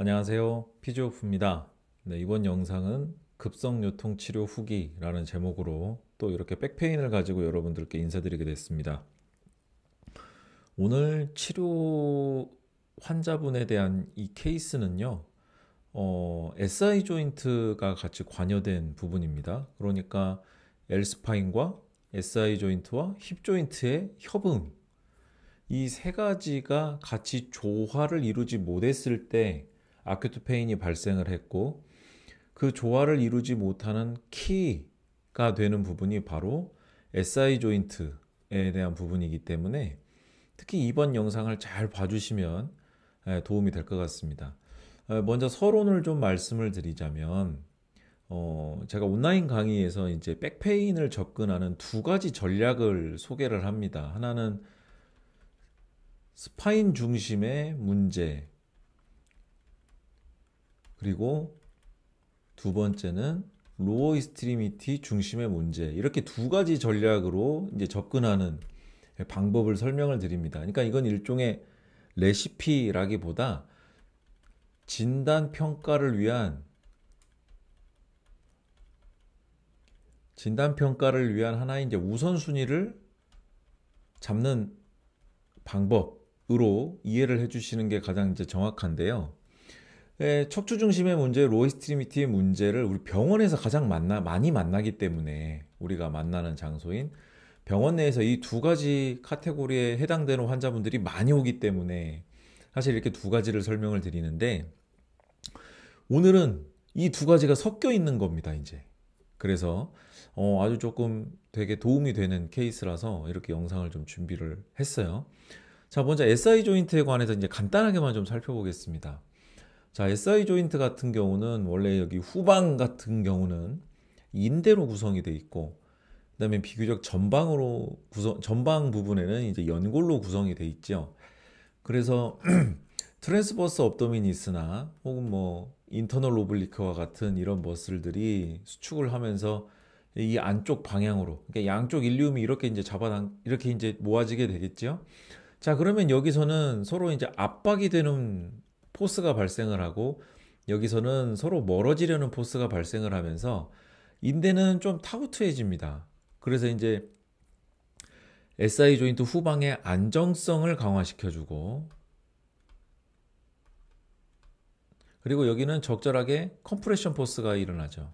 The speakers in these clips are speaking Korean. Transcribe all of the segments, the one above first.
안녕하세요. 피지오프입니다. 네, 이번 영상은 급성요통치료 후기라는 제목으로 또 이렇게 백페인을 가지고 여러분들께 인사드리게 됐습니다. 오늘 치료 환자분에 대한 이 케이스는요. 어, SI 조인트가 같이 관여된 부분입니다. 그러니까 엘스파인과 SI 조인트와 힙 조인트의 협응 이 세 가지가 같이 조화를 이루지 못했을 때 아큐트 페인이 발생을 했고 그 조화를 이루지 못하는 키가 되는 부분이 바로 SI 조인트에 대한 부분이기 때문에 특히 이번 영상을 잘 봐주시면 예, 도움이 될 것 같습니다. 어, 먼저 서론을 좀 말씀을 드리자면 어, 제가 온라인 강의에서 이제 백페인을 접근하는 두 가지 전략을 소개를 합니다. 하나는 스파인 중심의 문제, 그리고 두 번째는 로어 이스트리미티 중심의 문제 이렇게 두 가지 전략으로 이제 접근하는 방법을 설명을 드립니다. 그러니까 이건 일종의 레시피라기보다 진단 평가를 위한 진단 평가를 위한 하나의 이제 우선순위를 잡는 방법으로 이해를 해주시는 게 가장 이제 정확한데요. 예, 척추 중심의 문제, 로이스트리미티의 문제를 우리 병원에서 가장 만나, 많이 만나기 때문에 우리가 만나는 장소인 병원 내에서 이 두 가지 카테고리에 해당되는 환자분들이 많이 오기 때문에 사실 이렇게 두 가지를 설명을 드리는데 오늘은 이 두 가지가 섞여 있는 겁니다, 이제. 그래서 어, 아주 조금 되게 도움이 되는 케이스라서 이렇게 영상을 좀 준비를 했어요. 자, 먼저 SI 조인트에 관해서 이제 간단하게만 좀 살펴보겠습니다. 자, SI 조인트 같은 경우는 원래 여기 후방 같은 경우는 인대로 구성이 되어 있고 그다음에 비교적 전방으로 구성 전방 부분에는 이제 연골로 구성이 되어 있죠. 그래서 트랜스버스 업도미니스나 혹은 뭐 인터널 오블리크와 같은 이런 머슬들이 수축을 하면서 이 안쪽 방향으로 그러니까 양쪽 일리움이 이렇게 이제 잡아 당 이렇게 이제 모아지게 되겠죠. 자, 그러면 여기서는 서로 이제 압박이 되는 포스가 발생을 하고 여기서는 서로 멀어지려는 포스가 발생을 하면서 인대는 좀 타우트해집니다. 그래서 이제 SI 조인트 후방의 안정성을 강화시켜주고 그리고 여기는 적절하게 컴프레션 포스가 일어나죠.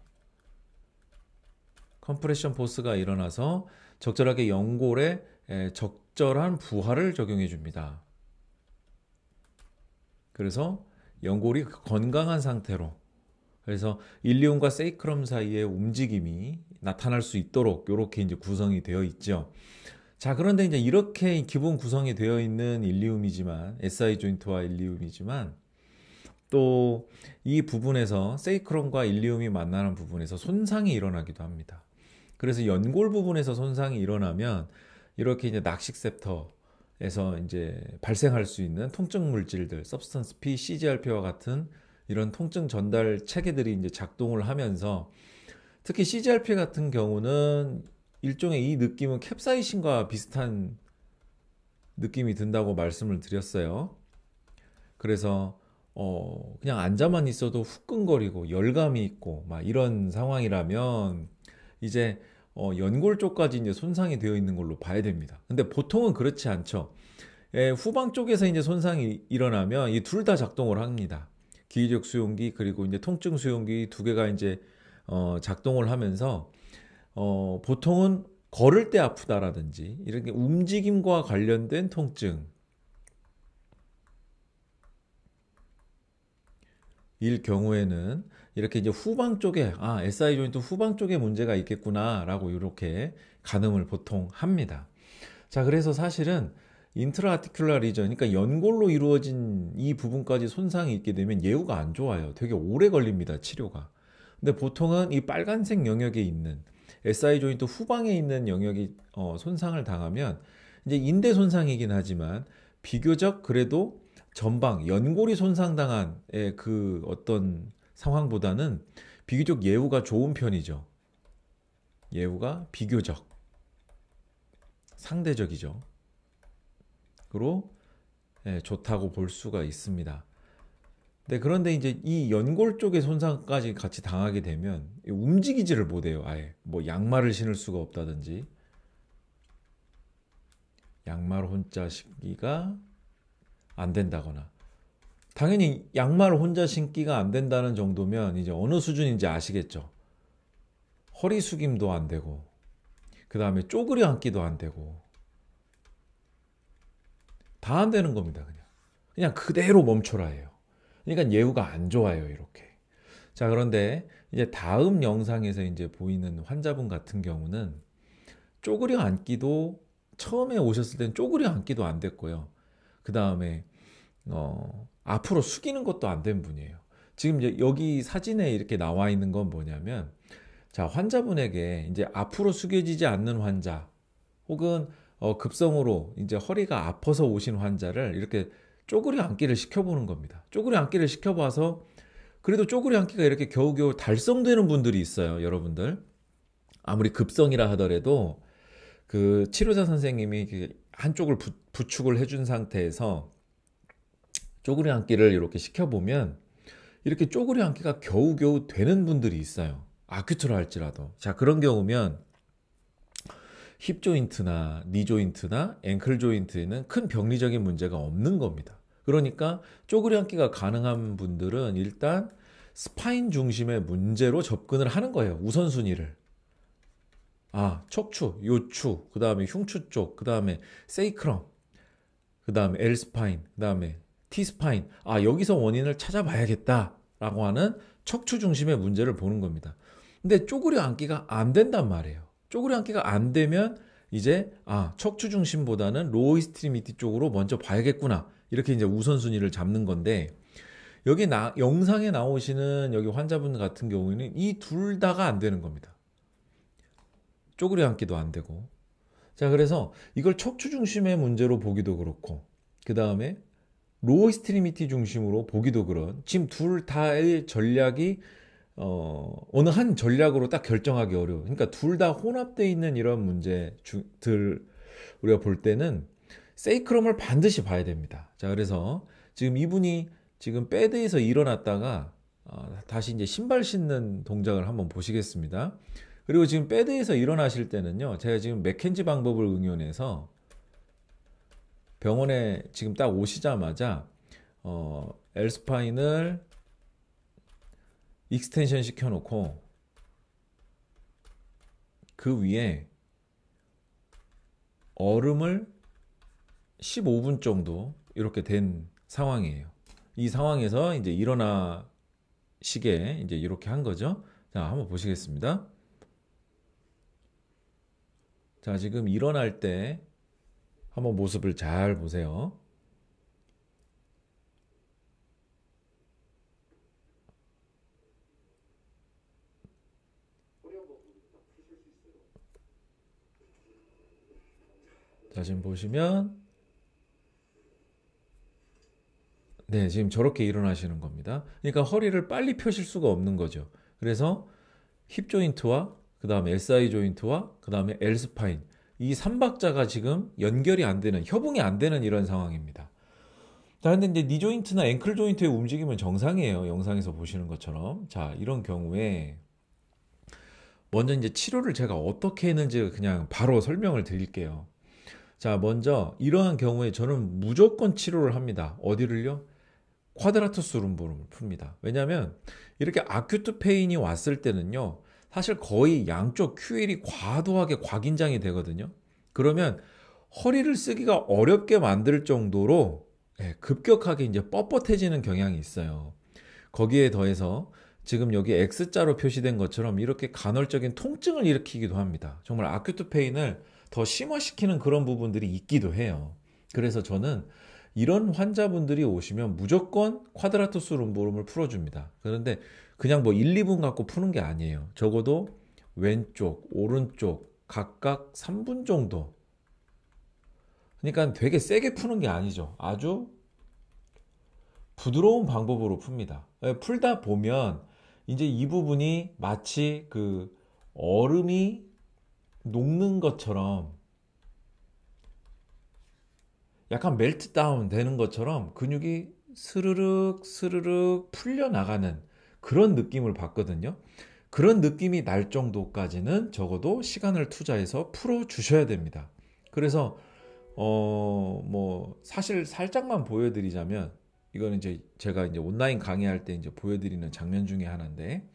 컴프레션 포스가 일어나서 적절하게 연골에 적절한 부하를 적용해 줍니다. 그래서 연골이 건강한 상태로 그래서 일리움과 세이크럼 사이의 움직임이 나타날 수 있도록 이렇게 이제 구성이 되어 있죠. 자, 그런데 이제 이렇게 기본 구성이 되어 있는 일리움이지만 SI 조인트와 일리움이지만 또 이 부분에서 세이크럼과 일리움이 만나는 부분에서 손상이 일어나기도 합니다. 그래서 연골 부분에서 손상이 일어나면 이렇게 이제 낙식셉터 에서 이제 발생할 수 있는 통증 물질들, 서 u b s 스 a n c P, CGRP와 같은 이런 통증 전달 체계들이 이제 작동을 하면서 특히 CGRP 같은 경우는 일종의 이 느낌은 캡사이신과 비슷한 느낌이 든다고 말씀을 드렸어요. 그래서 어 그냥 앉아만 있어도 후끈거리고 열감이 있고 막 이런 상황이라면 이제 어, 연골 쪽까지 이제 손상이 되어 있는 걸로 봐야 됩니다. 근데 보통은 그렇지 않죠. 예, 후방 쪽에서 이제 손상이 일어나면 이 둘 다 작동을 합니다. 기계적 수용기 그리고 이제 통증 수용기 두 개가 이제 어, 작동을 하면서 어, 보통은 걸을 때 아프다라든지 이렇게 움직임과 관련된 통증 일 경우에는 이렇게 이제 후방 쪽에 아 SI 조인트 후방 쪽에 문제가 있겠구나라고 이렇게 가늠을 보통 합니다. 자 그래서 사실은 인트라아티큘라 리전 그러니까 연골로 이루어진 이 부분까지 손상이 있게 되면 예후가 안 좋아요. 되게 오래 걸립니다 치료가. 근데 보통은 이 빨간색 영역에 있는 SI 조인트 후방에 있는 영역이 어, 손상을 당하면 이제 인대 손상이긴 하지만 비교적 그래도 전방 연골이 손상당한 그 어떤 상황보다는 비교적 예후가 좋은 편이죠. 예후가 비교적 상대적이죠. 그로 예, 좋다고 볼 수가 있습니다. 네, 그런데 이제 이 연골 쪽의 손상까지 같이 당하게 되면 움직이지를 못해요. 아예 뭐 양말을 신을 수가 없다든지 양말 혼자 신기가 안 된다거나 당연히 양말을 혼자 신기가 안 된다는 정도면 이제 어느 수준인지 아시겠죠? 허리 숙임도 안 되고, 그 다음에 쪼그려 앉기도 안 되고, 다 안 되는 겁니다, 그냥. 그냥 그대로 멈춰라 해요. 그러니까 예후가안 좋아요, 이렇게. 자, 그런데 이제 다음 영상에서 이제 보이는 환자분 같은 경우는 쪼그려 앉기도 처음에 오셨을 땐 쪼그려 앉기도 안 됐고요. 그 다음에, 어, 앞으로 숙이는 것도 안 된 분이에요. 지금 여기 사진에 이렇게 나와 있는 건 뭐냐면 자 환자분에게 이제 앞으로 숙여지지 않는 환자 혹은 어, 급성으로 이제 허리가 아파서 오신 환자를 이렇게 쪼그려 앉기를 시켜보는 겁니다. 쪼그려 앉기를 시켜봐서 그래도 쪼그려 앉기가 이렇게 겨우겨우 달성되는 분들이 있어요, 여러분들. 아무리 급성이라 하더라도 그 치료사 선생님이 한쪽을 부, 부축을 해준 상태에서 쪼그리 앉기를 이렇게 시켜보면 이렇게 쪼그리 앉기가 겨우겨우 되는 분들이 있어요. 아큐트로 할지라도. 자, 그런 경우면 힙 조인트나 니 조인트나 앵클 조인트에는 큰 병리적인 문제가 없는 겁니다. 그러니까 쪼그리 앉기가 가능한 분들은 일단 스파인 중심의 문제로 접근을 하는 거예요. 우선순위를. 아, 척추, 요추, 그 다음에 흉추 쪽, 그 다음에 세이크럼, 그 다음에 엘스파인, 그 다음에 T스파인, 아, 여기서 원인을 찾아봐야겠다라고 하는 척추 중심의 문제를 보는 겁니다. 근데 쪼그려 앉기가 안 된단 말이에요. 쪼그려 앉기가 안 되면 이제 아, 척추 중심보다는 로 이스트리미티 쪽으로 먼저 봐야겠구나. 이렇게 이제 우선순위를 잡는 건데 여기 나, 영상에 나오시는 여기 환자분 같은 경우에는 이 둘 다가 안 되는 겁니다. 쪼그려 앉기도 안 되고. 자, 그래서 이걸 척추 중심의 문제로 보기도 그렇고, 그 다음에 로우 스트리미티 중심으로 보기도 그런 지금 둘 다의 전략이 어, 어느 한 전략으로 딱 결정하기 어려워. 그러니까 둘 다혼합되어 있는 이런 문제들 우리가 볼 때는 세이크럼을 반드시 봐야 됩니다. 자, 그래서 지금 이분이 지금 배드에서 일어났다가 어, 다시 이제 신발 신는 동작을 한번 보시겠습니다. 그리고 지금 배드에서 일어나실 때는요, 제가 지금 맥켄지 방법을 응용해서 병원에 지금 딱 오시자마자 어, 엘스파인을 익스텐션 시켜놓고 그 위에 얼음을 15분 정도 이렇게 된 상황이에요. 이 상황에서 이제 일어나 시계 이제 이렇게 한 거죠. 자, 한번 보시겠습니다. 자, 지금 일어날 때 한번 모습을 잘 보세요. 자, 지금 보시면 네, 지금 저렇게 일어나시는 겁니다. 그러니까 허리를 빨리 펴실 수가 없는 거죠. 그래서 힙 조인트와 그 다음에 SI 조인트와 그 다음에 L 스파인 이 삼박자가 지금 연결이 안 되는 협응이 안 되는 이런 상황입니다. 그런데 이제 니 조인트나 앵클 조인트의 움직임은 정상이에요. 영상에서 보시는 것처럼. 자, 이런 경우에 먼저 이제 치료를 제가 어떻게 했는지 그냥 바로 설명을 드릴게요. 자, 먼저 이러한 경우에 저는 무조건 치료를 합니다. 어디를요? 쿼드라투스 룸보름을 풉니다. 왜냐하면 이렇게 아큐트 페인이 왔을 때는요. 사실 거의 양쪽 QL이 과도하게 과긴장이 되거든요. 그러면 허리를 쓰기가 어렵게 만들 정도로 예, 급격하게 이제 뻣뻣해지는 경향이 있어요. 거기에 더해서 지금 여기 X자로 표시된 것처럼 이렇게 간헐적인 통증을 일으키기도 합니다. 정말 아큐트 페인을 더 심화시키는 그런 부분들이 있기도 해요. 그래서 저는 이런 환자분들이 오시면 무조건 쿼드라토스 룸보름을 풀어줍니다. 그런데 그냥 뭐 1, 2분 갖고 푸는 게 아니에요. 적어도 왼쪽, 오른쪽 각각 3분 정도. 그러니까 되게 세게 푸는 게 아니죠. 아주 부드러운 방법으로 풉니다. 예, 풀다 보면 이제 이 부분이 마치 그 얼음이 녹는 것처럼 약간 멜트다운 되는 것처럼 근육이 스르륵 스르륵 풀려 나가는 그런 느낌을 받거든요. 그런 느낌이 날 정도까지는 적어도 시간을 투자해서 풀어 주셔야 됩니다. 그래서 어 뭐 사실 살짝만 보여드리자면 이거는 이제 제가 이제 온라인 강의할 때 이제 보여드리는 장면 중에 하나인데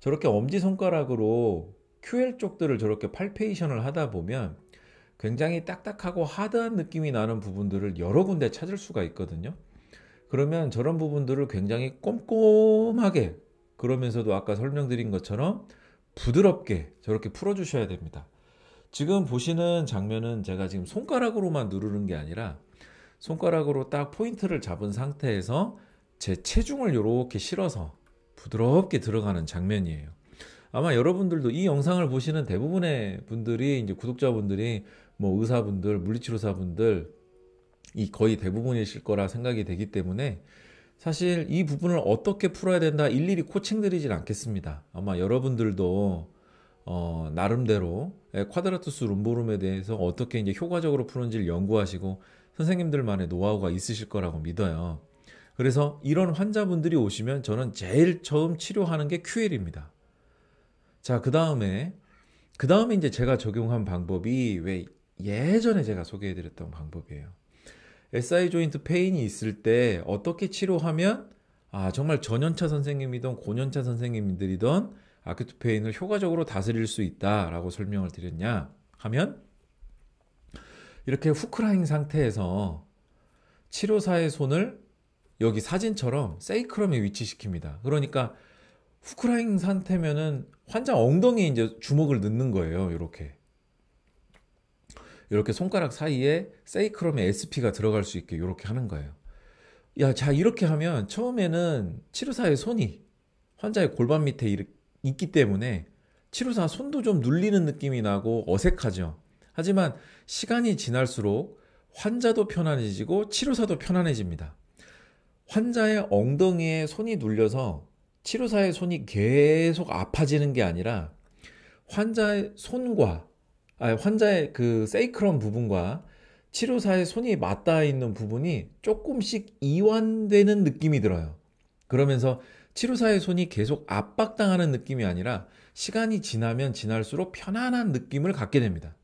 저렇게 엄지 손가락으로 QL 쪽들을 저렇게 팔페이션을 하다 보면 굉장히 딱딱하고 하드한 느낌이 나는 부분들을 여러 군데 찾을 수가 있거든요. 그러면 저런 부분들을 굉장히 꼼꼼하게 그러면서도 아까 설명드린 것처럼 부드럽게 저렇게 풀어주셔야 됩니다. 지금 보시는 장면은 제가 지금 손가락으로만 누르는 게 아니라 손가락으로 딱 포인트를 잡은 상태에서 제 체중을 이렇게 실어서 부드럽게 들어가는 장면이에요. 아마 여러분들도 이 영상을 보시는 대부분의 분들이 이제 구독자분들이 뭐 의사분들, 물리치료사분들, 이 거의 대부분이실 거라 생각이 되기 때문에 사실 이 부분을 어떻게 풀어야 된다 일일이 코칭 드리진 않겠습니다. 아마 여러분들도 어, 나름대로 예, 쿼드라투스 룸보룸에 대해서 어떻게 이제 효과적으로 푸는지를 연구하시고 선생님들만의 노하우가 있으실 거라고 믿어요. 그래서 이런 환자분들이 오시면 저는 제일 처음 치료하는 게 QL입니다. 자, 그 다음에, 그 다음에 이제 제가 적용한 방법이 왜 예전에 제가 소개해드렸던 방법이에요. SI 조인트 페인이 있을 때 어떻게 치료하면 아, 정말 전연차 선생님이던 고년차 선생님들이던 아큐트 페인을 효과적으로 다스릴 수 있다라고 설명을 드렸냐 하면 이렇게 후크라잉 상태에서 치료사의 손을 여기 사진처럼 세이크럼에 위치시킵니다. 그러니까 후크라잉 상태면은 환자 엉덩이에 이제 주먹을 넣는 거예요. 이렇게. 이렇게 손가락 사이에 세이크롬의 SP가 들어갈 수 있게 이렇게 하는 거예요. 야, 자, 이렇게 하면 처음에는 치료사의 손이 환자의 골반 밑에 있기 때문에 치료사 손도 좀 눌리는 느낌이 나고 어색하죠. 하지만 시간이 지날수록 환자도 편안해지고 치료사도 편안해집니다. 환자의 엉덩이에 손이 눌려서 치료사의 손이 계속 아파지는 게 아니라 환자의 손과 아 환자의 그 세이크럼 부분과 치료사의 손이 맞닿아 있는 부분이 조금씩 이완되는 느낌이 들어요. 그러면서 치료사의 손이 계속 압박당하는 느낌이 아니라 시간이 지나면 지날수록 편안한 느낌을 갖게 됩니다.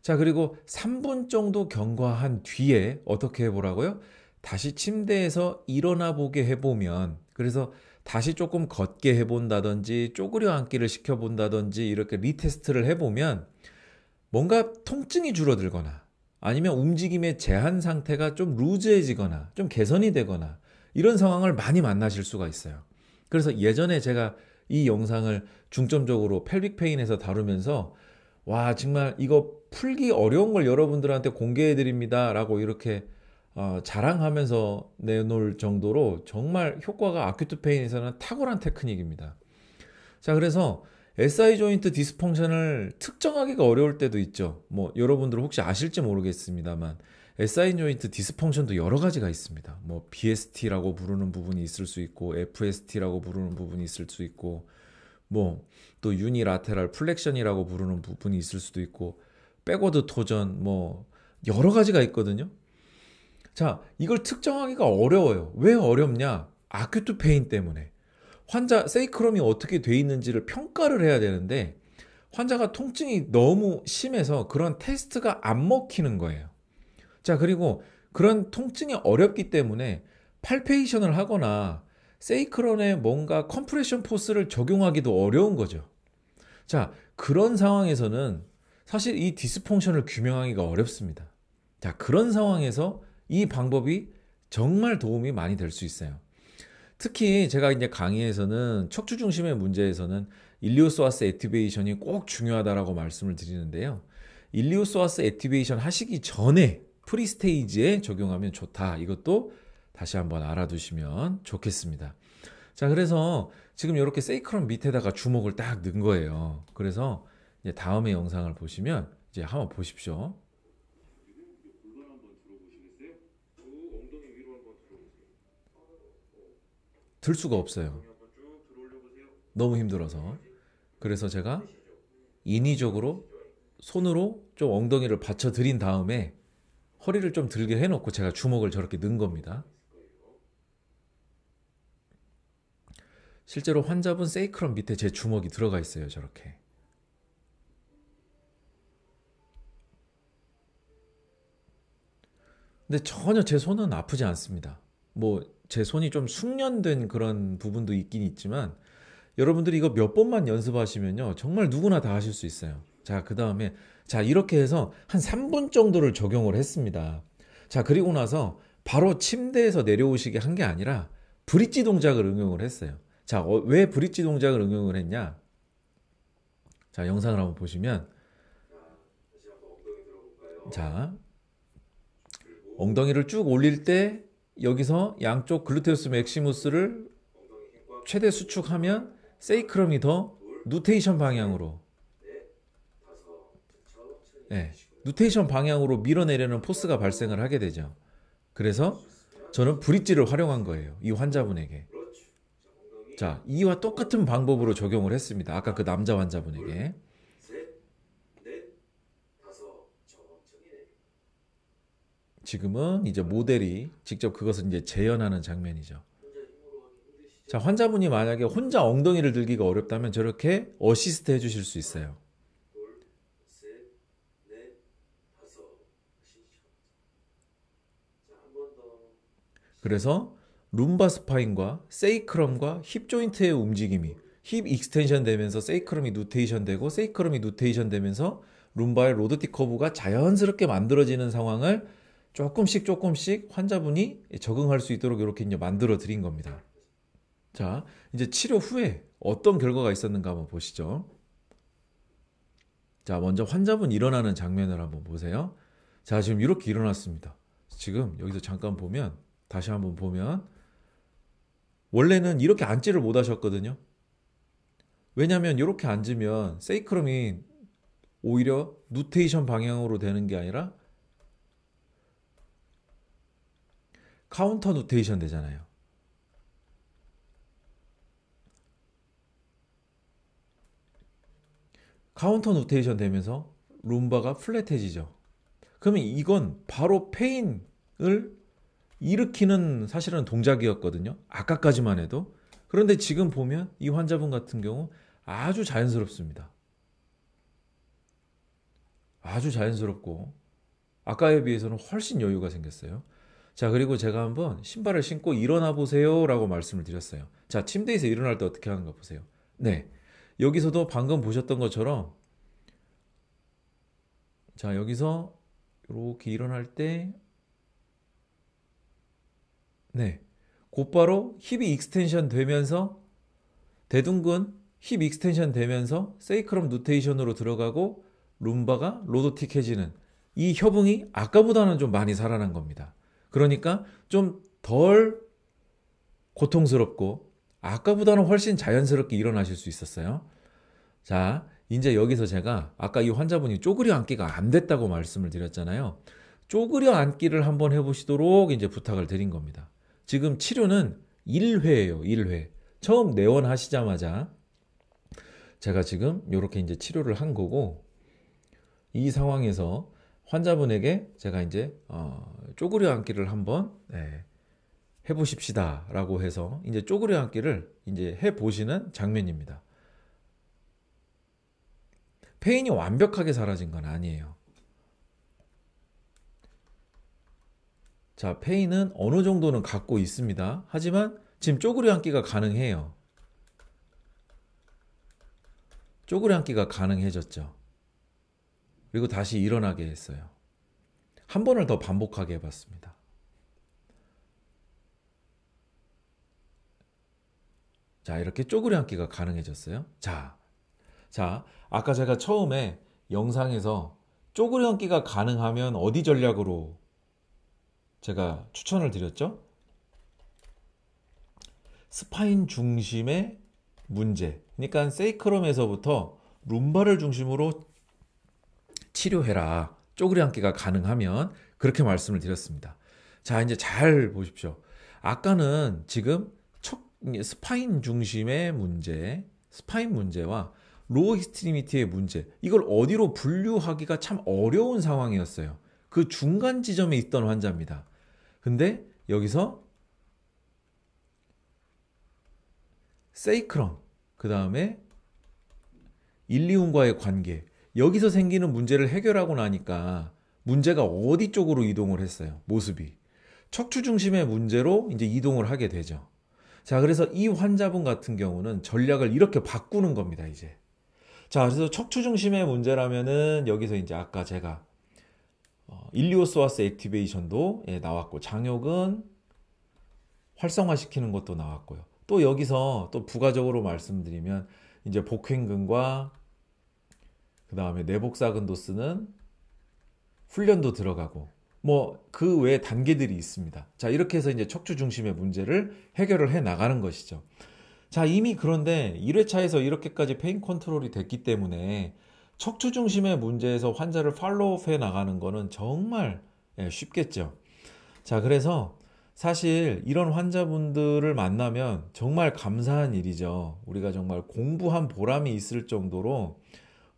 자, 그리고 3분 정도 경과한 뒤에 어떻게 해보라고요? 다시 침대에서 일어나 보게 해보면, 그래서 다시 조금 걷게 해본다든지, 쪼그려 앉기를 시켜본다든지, 이렇게 리테스트를 해보면, 뭔가 통증이 줄어들거나 아니면 움직임의 제한 상태가 좀 루즈해지거나 좀 개선이 되거나 이런 상황을 많이 만나실 수가 있어요. 그래서 예전에 제가 이 영상을 중점적으로 펠빅 페인에서 다루면서 와 정말 이거 풀기 어려운 걸 여러분들한테 공개해 드립니다라고 이렇게 어, 자랑하면서 내놓을 정도로 정말 효과가 아큐트 페인에서는 탁월한 테크닉입니다. 자 그래서 SI 조인트 디스펑션을 특정하기가 어려울 때도 있죠. 뭐 여러분들 혹시 아실지 모르겠습니다만 SI 조인트 디스펑션도 여러 가지가 있습니다. 뭐 BST라고 부르는 부분이 있을 수 있고 FST라고 부르는 부분이 있을 수 있고 뭐 또 유니라테랄 플렉션이라고 부르는 부분이 있을 수도 있고 백워드 토전 뭐 여러 가지가 있거든요. 자, 이걸 특정하기가 어려워요. 왜 어렵냐? 아큐투 페인 때문에. 환자 세이크롬이 어떻게 돼 있는지를 평가를 해야 되는데 환자가 통증이 너무 심해서 그런 테스트가 안 먹히는 거예요. 자, 그리고 그런 통증이 어렵기 때문에 팔페이션을 하거나 세이크론에 뭔가 컴프레션 포스를 적용하기도 어려운 거죠. 자, 그런 상황에서는 사실 이 디스펑션을 규명하기가 어렵습니다. 자, 그런 상황에서 이 방법이 정말 도움이 많이 될 수 있어요. 특히 제가 이제 강의에서는 척추 중심의 문제에서는 일리오스와스 액티베이션이 꼭 중요하다라고 말씀을 드리는데요. 일리오스와스 액티베이션 하시기 전에 프리 스테이지에 적용하면 좋다. 이것도 다시 한번 알아두시면 좋겠습니다. 자, 그래서 지금 이렇게 세이크럼 밑에다가 주먹을 딱 넣은 거예요. 그래서 이제 다음의 영상을 보시면 이제 한번 보십시오. 들 수가 없어요. 너무 힘들어서. 그래서 제가 인위적으로 손으로 좀 엉덩이를 받쳐드린 다음에 허리를 좀 들게 해놓고 제가 주먹을 저렇게 넣은 겁니다. 실제로 환자분 세이크럼 밑에 제 주먹이 들어가 있어요, 저렇게. 근데 전혀 제 손은 아프지 않습니다. 뭐제 손이 좀 숙련된 그런 부분도 있긴 있지만 여러분들이 이거 몇 번만 연습하시면요. 정말 누구나 다 하실 수 있어요. 자, 그 다음에 자, 이렇게 해서 한 3분 정도를 적용을 했습니다. 자, 그리고 나서 바로 침대에서 내려오시게 한 게 아니라 브릿지 동작을 응용을 했어요. 자, 어, 왜 브릿지 동작을 응용을 했냐? 자, 영상을 한번 보시면 자, 엉덩이를 쭉 올릴 때 여기서 양쪽 글루테우스 맥시무스를 최대 수축하면 세이크럼이 더 누테이션 방향으로 네, 누테이션 방향으로 밀어내려는 포스가 발생을 하게 되죠. 그래서 저는 브릿지를 활용한 거예요. 이 환자분에게. 자, 이와 똑같은 방법으로 적용을 했습니다. 아까 그 남자 환자분에게. 지금은 이제 모델이 직접 그것을 이제 재현하는 장면이죠. 자, 환자분이 만약에 혼자 엉덩이를 들기가 어렵다면 저렇게 어시스트 해주실 수 있어요. 그래서 룸바 스파인과 세이크럼과 힙 조인트의 움직임이 힙 익스텐션 되면서 세이크럼이 누테이션 되고 세이크럼이 누테이션 되면서 룸바의 로드티 커브가 자연스럽게 만들어지는 상황을 조금씩 조금씩 환자분이 적응할 수 있도록 이렇게 이제 만들어 드린 겁니다. 자, 이제 치료 후에 어떤 결과가 있었는가 한번 보시죠. 자, 먼저 환자분 일어나는 장면을 한번 보세요. 자, 지금 이렇게 일어났습니다. 지금 여기서 잠깐 보면, 다시 한번 보면, 원래는 이렇게 앉지를 못 하셨거든요. 왜냐면 하 이렇게 앉으면 세이크롬이 오히려 누테이션 방향으로 되는 게 아니라 카운터 노테이션 되잖아요. 카운터 노테이션 되면서 룸바가 플랫해지죠. 그러면 이건 바로 페인을 일으키는 사실은 동작이었거든요. 아까까지만 해도. 그런데 지금 보면 이 환자분 같은 경우 아주 자연스럽습니다. 아주 자연스럽고 아까에 비해서는 훨씬 여유가 생겼어요. 자, 그리고 제가 한번 신발을 신고 일어나 보세요 라고 말씀을 드렸어요. 자, 침대에서 일어날 때 어떻게 하는가 보세요. 네. 여기서도 방금 보셨던 것처럼 자, 여기서 이렇게 일어날 때 네. 곧바로 힙이 익스텐션 되면서 대둔근 힙 익스텐션 되면서 세이크럼 누테이션으로 들어가고 룸바가 로드틱해지는이 협응이 아까보다는 좀 많이 살아난 겁니다. 그러니까 좀 덜 고통스럽고 아까보다는 훨씬 자연스럽게 일어나실 수 있었어요. 자, 이제 여기서 제가 아까 이 환자분이 쪼그려 앉기가 안 됐다고 말씀을 드렸잖아요. 쪼그려 앉기를 한번 해보시도록 이제 부탁을 드린 겁니다. 지금 치료는 1회예요, 1회. 처음 내원하시자마자 제가 지금 이렇게 이제 치료를 한 거고 이 상황에서 환자분에게 제가 이제 어, 쪼그려 앉기를 한번 네, 해보십시다라고 해서 이제 쪼그려 앉기를 이제 해보시는 장면입니다. 페인이 완벽하게 사라진 건 아니에요. 자, 페인은 어느 정도는 갖고 있습니다. 하지만 지금 쪼그려 앉기가 가능해요. 쪼그려 앉기가 가능해졌죠. 그리고 다시 일어나게 했어요. 한 번을 더 반복하게 해봤습니다. 자, 이렇게 쪼그려 앉기가 가능해졌어요. 자, 자, 아까 제가 처음에 영상에서 쪼그려 앉기가 가능하면 어디 전략으로 제가 추천을 드렸죠? 스파인 중심의 문제. 그러니까 세이크럼에서부터 룸바를 중심으로 치료해라. 쪼그리 한기가 가능하면 그렇게 말씀을 드렸습니다. 자, 이제 잘 보십시오. 아까는 지금 척, 스파인 중심의 문제, 스파인 문제와 로어 히스트리미티의 문제, 이걸 어디로 분류하기가 참 어려운 상황이었어요. 그 중간 지점에 있던 환자입니다. 근데 여기서 세이크럼, 그 다음에 일리움과의 관계, 여기서 생기는 문제를 해결하고 나니까 문제가 어디 쪽으로 이동을 했어요. 모습이. 척추 중심의 문제로 이제 이동을 하게 되죠. 자, 그래서 이 환자분 같은 경우는 전략을 이렇게 바꾸는 겁니다, 이제. 자, 그래서 척추 중심의 문제라면은 여기서 이제 아까 제가 어, 일리오스와스 액티베이션도 예, 나왔고 장혁은 활성화시키는 것도 나왔고요. 또 여기서 또 부가적으로 말씀드리면 이제 복횡근과 그 다음에 내복사근도쓰는 훈련도 들어가고 뭐 그 외 단계들이 있습니다. 자 이렇게 해서 이제 척추 중심의 문제를 해결을 해 나가는 것이죠. 자 이미 그런데 1회차에서 이렇게까지 페인 컨트롤이 됐기 때문에 척추 중심의 문제에서 환자를 팔로우해 나가는 거는 정말 예, 쉽겠죠. 자 그래서 사실 이런 환자분들을 만나면 정말 감사한 일이죠. 우리가 정말 공부한 보람이 있을 정도로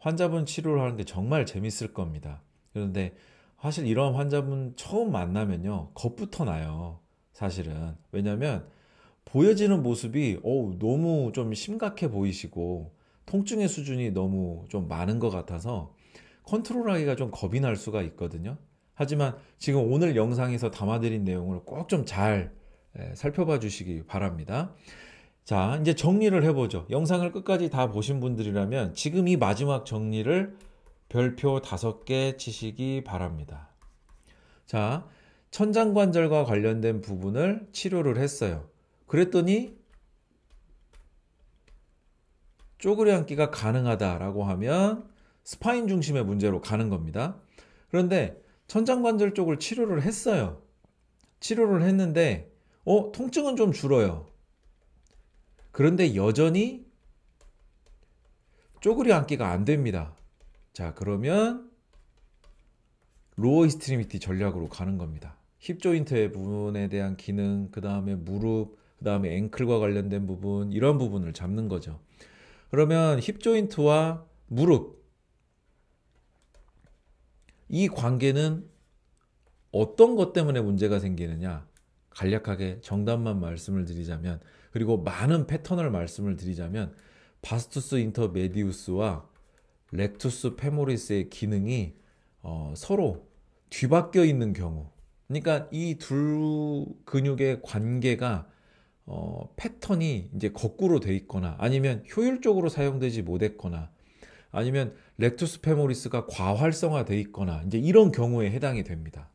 환자분 치료를 하는데 정말 재밌을 겁니다. 그런데 사실 이런 환자분 처음 만나면요. 겁부터 나요. 사실은. 왜냐면 보여지는 모습이 어우, 너무 좀 심각해 보이시고 통증의 수준이 너무 좀 많은 것 같아서 컨트롤하기가 좀 겁이 날 수가 있거든요. 하지만 지금 오늘 영상에서 담아드린 내용을 꼭 좀 잘 살펴봐 주시기 바랍니다. 자, 이제 정리를 해보죠. 영상을 끝까지 다 보신 분들이라면 지금 이 마지막 정리를 별표 다섯 개 치시기 바랍니다. 자, 천장관절과 관련된 부분을 치료를 했어요. 그랬더니 쪼그려 앉기가 가능하다라고 하면 스파인 중심의 문제로 가는 겁니다. 그런데 천장관절 쪽을 치료를 했어요. 치료를 했는데 어, 통증은 좀 줄어요. 그런데 여전히 쪼그려 앉기가 안 됩니다. 자, 그러면 로어 이스트리미티 전략으로 가는 겁니다. 힙 조인트의 부분에 대한 기능, 그 다음에 무릎, 그 다음에 앵클과 관련된 부분, 이런 부분을 잡는 거죠. 그러면 힙 조인트와 무릎, 이 관계는 어떤 것 때문에 문제가 생기느냐? 간략하게 정답만 말씀을 드리자면 그리고 많은 패턴을 말씀을 드리자면 바스투스 인터 메디우스와 렉투스 페모리스의 기능이 어, 서로 뒤바뀌어 있는 경우 그러니까 이 둘 근육의 관계가 어, 패턴이 이제 거꾸로 돼 있거나 아니면 효율적으로 사용되지 못했거나 아니면 렉투스 페모리스가 과활성화돼 있거나 이제 이런 경우에 해당이 됩니다.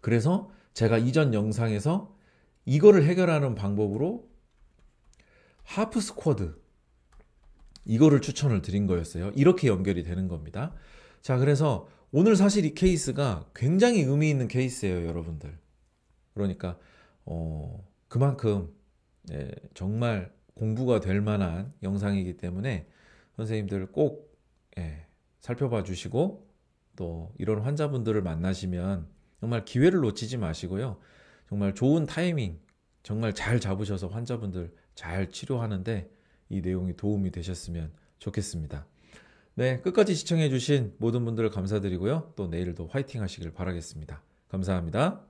그래서 제가 이전 영상에서 이거를 해결하는 방법으로 하프 스쿼드 이거를 추천을 드린 거였어요. 이렇게 연결이 되는 겁니다. 자, 그래서 오늘 사실 이 케이스가 굉장히 의미 있는 케이스예요, 여러분들. 그러니까 어, 그만큼 예, 정말 공부가 될 만한 영상이기 때문에 선생님들 꼭 예, 살펴봐 주시고 또 이런 환자분들을 만나시면 정말 기회를 놓치지 마시고요. 정말 좋은 타이밍, 정말 잘 잡으셔서 환자분들 잘 치료하는데 이 내용이 도움이 되셨으면 좋겠습니다. 네, 끝까지 시청해주신 모든 분들 감사드리고요. 또 내일도 화이팅 하시길 바라겠습니다. 감사합니다.